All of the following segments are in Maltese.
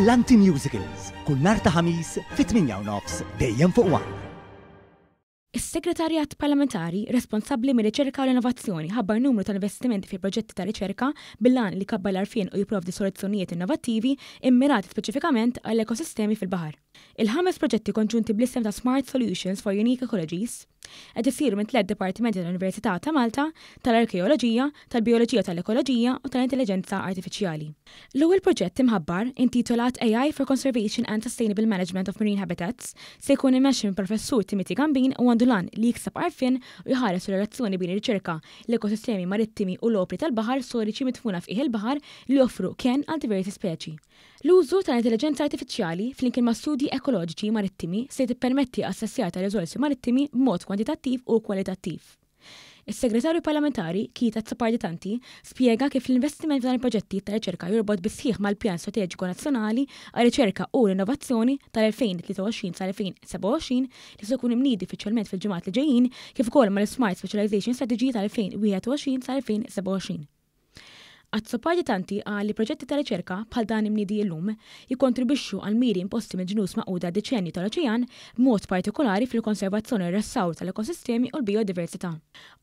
Brillanti Musicals, kull nar ta' ħamis fit-8 nofs, dejjem fuq wan. Is-Segretarjat Parlamentari responsabbli mir riċerka u l-innovazzjoni ħabbar numru ta' investimenti fi proġetti ta' riċerka bil lan li kabbal arfien u jiprovdi soluzzjonijiet innovattivi immirati speċifikament għall-ekosistemi fil-bahar. Il-ħames proġetti konġunti bl-isem ta' Smart Solutions for Unique Ecologies qed issiru minn tled dipartimenti tal-Università ta' Malta, tal-Arkeoloġija, tal-Bioloġija tal-Ekoloġija u tal-Intelligenza Artifiċjali. L-ewwel proġett imħabbar intitolat AI for Conservation and Sustainable Management of Marine Habitats se jkun immexxi minn professur Timothy Gambin u għandulan li jiksab arfin u jħares relazzjoni bejn ir-riċerka, l-ekosistemi marittimi u l-opri tal-baħar soriċi mitfuna fih il-baħar li joffru kien għal diversi speċi. L-użu tal-intelligenza artifiċjali flimkien ma' studji ekoloġiċi marittimi se tippermetti assessjar ta' riżorsi marittimi b'mod kwantitattiv u kwalitattiv. Is-segretarju parlamentari Kita Tanti spjega kif l-investiment f'dan il-proġetti ta' riċerka jorbot bisħieħ mal-Pjan strategiku Nazzjonali għal riċerka u l-innovazzjoni tal-2023 sal-2027 li se jkun imnidi uffiċjalment fil-ġimgħat li ġejjin kif ukoll mal-Smart Specialization Strategy tal-2021 sal-2027. Għazzopaġi tanti għalli proġetti ta' riċerka bħal dan imnidi l-lum jikontribixxu għal miri imposti mill-ġnus maquda deċenju tal-oċean b'mod partikolari fil-konservazzjoni r rassaw tal-ekosistemi u l-biodiversità.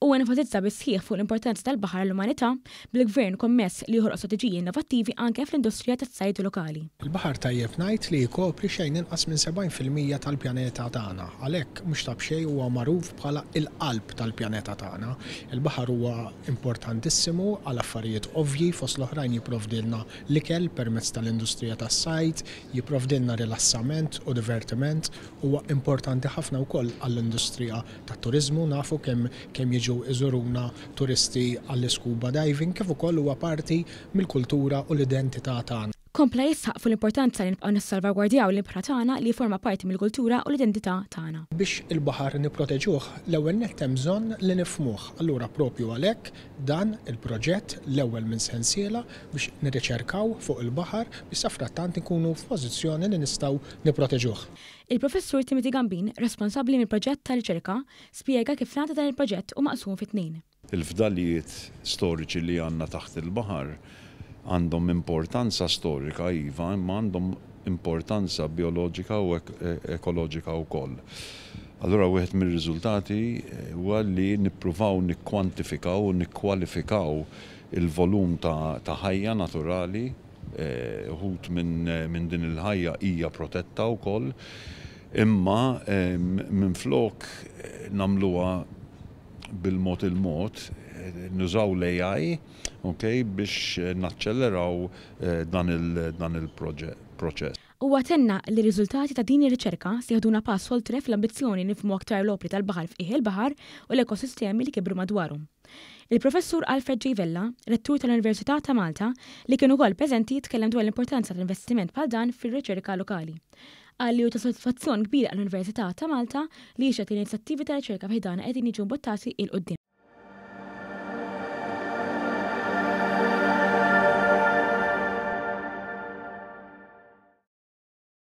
U enfasizza bisħieħ fuq l-importanza tal-baħar l-umanità bil-gvern kommess li joħroq strateġiji innovattivi anke fl-industrija tas Sajtu lokali. Il-baħar tajjeb ngħid li jkopri xejn inqas minn 70% tal-pjaneta tagħna, għalhekk mhux tab xejn huwa magħruf bħala il-qalb tal-pjaneta tagħna. Il-baħar huwa importantissimu għal affarijiet ovvi ferrovji fos l-oħrajn jiprovdilna l-ikel permezz tal-industrija tas-sajt, jiprovdilna rilassament u divertiment huwa importanti ħafna wkoll għall-industrija tat-turizmu nafu kemm kemm jiġu iżuruna turisti għall-iskuba diving kif ukoll huwa parti mill-kultura u l-identità tagħna kompla jissaq fuq l-importanza li nibqgħu nissalvagwardjaw l-ibħra tagħna li forma parti mill-kultura u l-identità tagħna. Biex il-baħar nipproteġuh, l-ewwel nett hemm bżonn li nifmuh. Allura propju għalhekk dan il-proġett l-ewwel minn sensiela biex nirriċerkaw fuq il-baħar biex safrattant nkunu f'pożizzjoni li nistgħu nipproteġuh. Il-professur Timothy Gambin, responsabbli mill-proġett tal-riċerka, spjega kif nagħti dan il-proġett u maqsum fit-tnejn. Il-fdalijiet storiċi li għandna taħt il-baħar għandhom importanza storika iva, imma għandhom importanza biologika u e- ekoloġika u koll. Allora, wieħed mir-riżultati eh, huwa li nippruvaw nikkwantifikaw u nikkwalifikaw il-volum ta' ħajja naturali, eh, uħut eh, minn din il-ħajja hija protetta wkoll, imma minn flok namluwa bil-mod il-mod, eh, nużaw l-AI, okay, biex eh, naċċelleraw eh, dan il-proċess. U għatenna li riżultati ta' din ir-riċerka sieħduna pass oltre fl-ambizzjoni nifmu aktar l-opri tal-baħar f'qiegħ il-baħar u l-ekosistemi li kibru madwarhom. Il-professur Alfred J. Vella, rettur tal-Università ta' Malta, li kien ukoll preżenti jitkellem dwar l-importanza tal-investiment bħal dan fir-riċerka lokali għalli u ta' soddisfazzjon kbira għall-Università ta' Malta li xat inizjattivi ta' riċerka f'ħidana qegħdin jiġu mbottati il qoddim